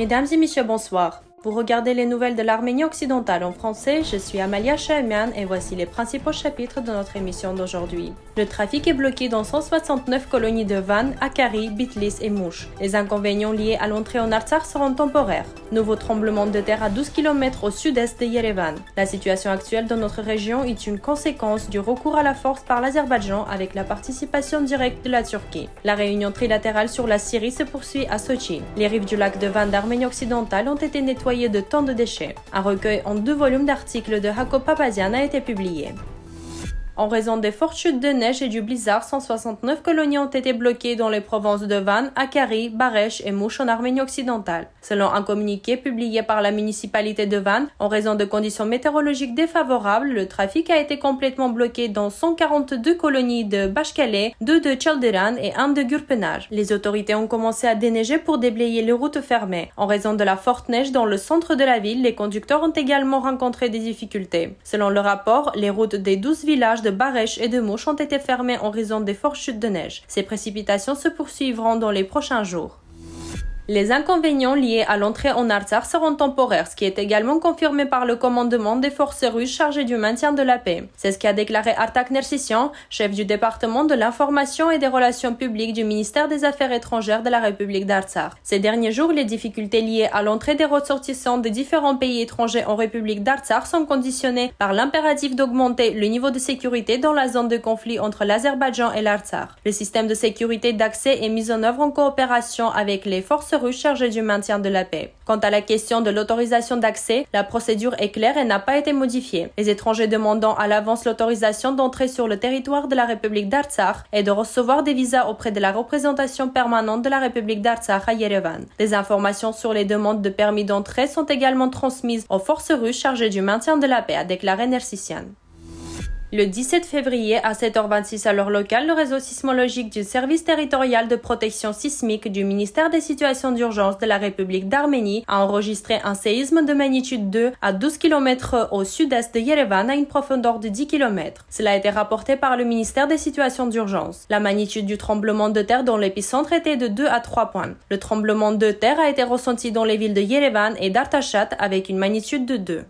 Mesdames et messieurs, bonsoir. Vous regardez les nouvelles de l'Arménie occidentale en français, je suis Amalia Shahemian et voici les principaux chapitres de notre émission d'aujourd'hui. Le trafic est bloqué dans 169 colonies de Van, Akari, Bitlis et Mouche. Les inconvénients liés à l'entrée en artsar seront temporaires. Nouveau tremblement de terre à 12 km au sud-est de Yerevan. La situation actuelle dans notre région est une conséquence du recours à la force par l'Azerbaïdjan avec la participation directe de la Turquie. La réunion trilatérale sur la Syrie se poursuit à Sochi. Les rives du lac de Van d'Arménie occidentale ont été nettoyées de tant de déchets. Un recueil en deux volumes d'articles de Hako Papazian a été publié. En raison des fortes chutes de neige et du blizzard, 169 colonies ont été bloquées dans les provinces de Van, Akari, Barèche et Mouch en Arménie occidentale. Selon un communiqué publié par la municipalité de Van, en raison de conditions météorologiques défavorables, le trafic a été complètement bloqué dans 142 colonies de Bashkale, 2 de Chalderan et un de Gurpenage. Les autorités ont commencé à déneiger pour déblayer les routes fermées. En raison de la forte neige dans le centre de la ville, les conducteurs ont également rencontré des difficultés. Selon le rapport, les routes des 12 villages de de Barèche et de mouches ont été fermées en raison des fortes chutes de neige. Ces précipitations se poursuivront dans les prochains jours. Les inconvénients liés à l'entrée en Artsar seront temporaires, ce qui est également confirmé par le commandement des forces russes chargées du maintien de la paix. C'est ce qu'a déclaré Artak Nersissian, chef du département de l'information et des relations publiques du ministère des Affaires étrangères de la République d'Artsakh. Ces derniers jours, les difficultés liées à l'entrée des ressortissants de différents pays étrangers en République d'Artsakh sont conditionnées par l'impératif d'augmenter le niveau de sécurité dans la zone de conflit entre l'Azerbaïdjan et l'Artsakh. Le système de sécurité d'accès est mis en œuvre en coopération avec les forces Belarus du maintien de la paix. Quant à la question de l'autorisation d'accès, la procédure est claire et n'a pas été modifiée. Les étrangers demandant à l'avance l'autorisation d'entrer sur le territoire de la République d'Artsakh et de recevoir des visas auprès de la représentation permanente de la République d'Artsakh à Yerevan. Des informations sur les demandes de permis d'entrée sont également transmises aux forces russes chargées du maintien de la paix, a déclaré Nersissian. Le 17 février, à 7h26 à l'heure locale, le réseau sismologique du service territorial de protection sismique du ministère des situations d'urgence de la République d'Arménie a enregistré un séisme de magnitude 2 à 12 km au sud-est de Yerevan à une profondeur de 10 km. Cela a été rapporté par le ministère des situations d'urgence. La magnitude du tremblement de terre dans l'épicentre était de 2 à 3 points. Le tremblement de terre a été ressenti dans les villes de Yerevan et d'Artachat avec une magnitude de 2.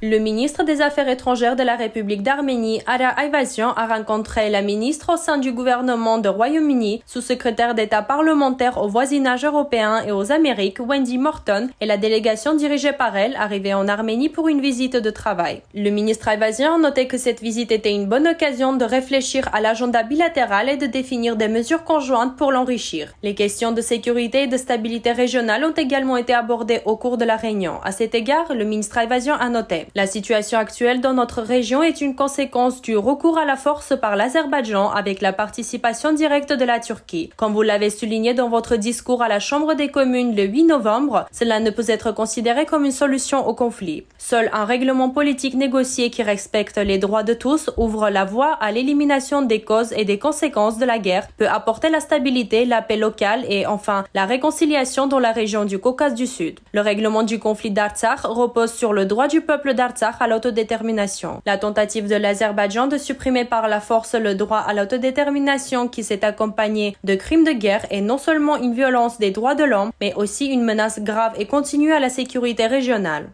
Le ministre des Affaires étrangères de la République d'Arménie, Ara Aivazian, a rencontré la ministre au sein du gouvernement de Royaume-Uni, sous-secrétaire d'État parlementaire au voisinage européen et aux Amériques, Wendy Morton, et la délégation dirigée par elle, arrivée en Arménie pour une visite de travail. Le ministre a noté que cette visite était une bonne occasion de réfléchir à l'agenda bilatéral et de définir des mesures conjointes pour l'enrichir. Les questions de sécurité et de stabilité régionale ont également été abordées au cours de la réunion. À cet égard, le ministre Aivazian a noté la situation actuelle dans notre région est une conséquence du recours à la force par l'Azerbaïdjan avec la participation directe de la Turquie. Comme vous l'avez souligné dans votre discours à la Chambre des communes le 8 novembre, cela ne peut être considéré comme une solution au conflit. Seul un règlement politique négocié qui respecte les droits de tous ouvre la voie à l'élimination des causes et des conséquences de la guerre, peut apporter la stabilité, la paix locale et enfin la réconciliation dans la région du Caucase du Sud. Le règlement du conflit d'Artsakh repose sur le droit du peuple à l'autodétermination. La tentative de l'Azerbaïdjan de supprimer par la force le droit à l'autodétermination qui s'est accompagné de crimes de guerre est non seulement une violence des droits de l'homme, mais aussi une menace grave et continue à la sécurité régionale.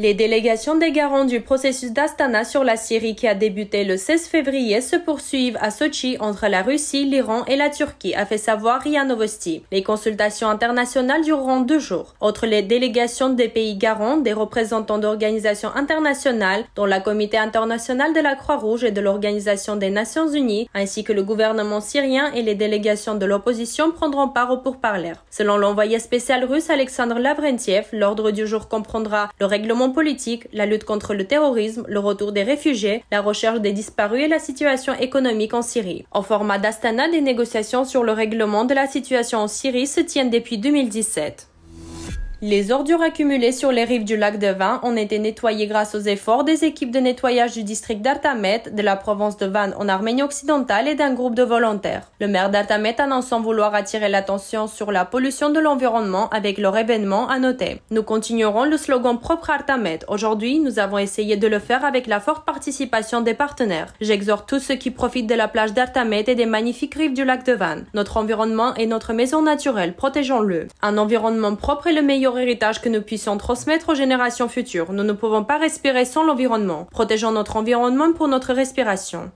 Les délégations des garants du processus d'Astana sur la Syrie qui a débuté le 16 février se poursuivent à Sochi entre la Russie, l'Iran et la Turquie, a fait savoir Ria Novosti. Les consultations internationales dureront deux jours. Entre les délégations des pays garants, des représentants d'organisations internationales, dont la Comité international de la Croix-Rouge et de l'Organisation des Nations Unies, ainsi que le gouvernement syrien et les délégations de l'opposition prendront part au pourparlers. Selon l'envoyé spécial russe Alexandre Lavrentiev, l'ordre du jour comprendra le règlement politique, la lutte contre le terrorisme, le retour des réfugiés, la recherche des disparus et la situation économique en Syrie. En format d'Astana, des négociations sur le règlement de la situation en Syrie se tiennent depuis 2017. Les ordures accumulées sur les rives du lac de Vin ont été nettoyées grâce aux efforts des équipes de nettoyage du district d'Artamet, de la province de Van en Arménie occidentale et d'un groupe de volontaires. Le maire d'Artamet en vouloir attirer l'attention sur la pollution de l'environnement avec leur événement à noter. Nous continuerons le slogan propre à Artamet. Aujourd'hui, nous avons essayé de le faire avec la forte participation des partenaires. J'exhorte tous ceux qui profitent de la plage d'Artamet et des magnifiques rives du lac de Van. Notre environnement est notre maison naturelle, protégeons-le. Un environnement propre est le meilleur héritage que nous puissions transmettre aux générations futures. Nous ne pouvons pas respirer sans l'environnement. Protégeons notre environnement pour notre respiration.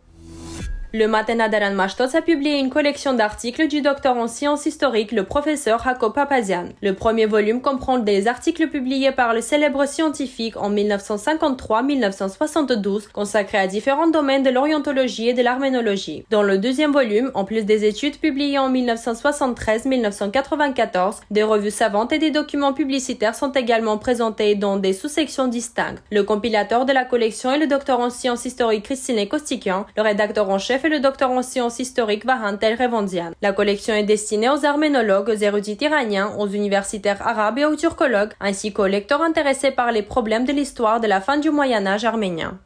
Le matin, Daran a publié une collection d'articles du docteur en sciences historiques, le professeur Hako Papazian. Le premier volume comprend des articles publiés par le célèbre scientifique en 1953-1972, consacrés à différents domaines de l'orientologie et de l'arménologie. Dans le deuxième volume, en plus des études publiées en 1973-1994, des revues savantes et des documents publicitaires sont également présentés dans des sous-sections distinctes. Le compilateur de la collection est le docteur en sciences historiques Christine Kostikian, le rédacteur en chef fait le docteur en sciences historiques Vahan Revandian. La collection est destinée aux arménologues, aux érudits iraniens, aux universitaires arabes et aux turcologues, ainsi qu'aux lecteurs intéressés par les problèmes de l'histoire de la fin du Moyen Âge arménien.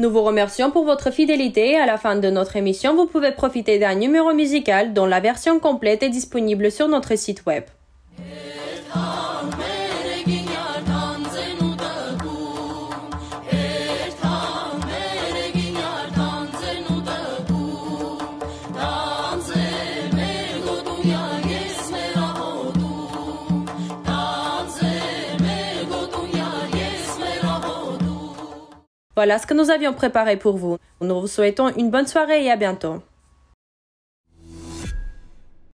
Nous vous remercions pour votre fidélité et à la fin de notre émission, vous pouvez profiter d'un numéro musical dont la version complète est disponible sur notre site web. Voilà ce que nous avions préparé pour vous. Nous vous souhaitons une bonne soirée et à bientôt.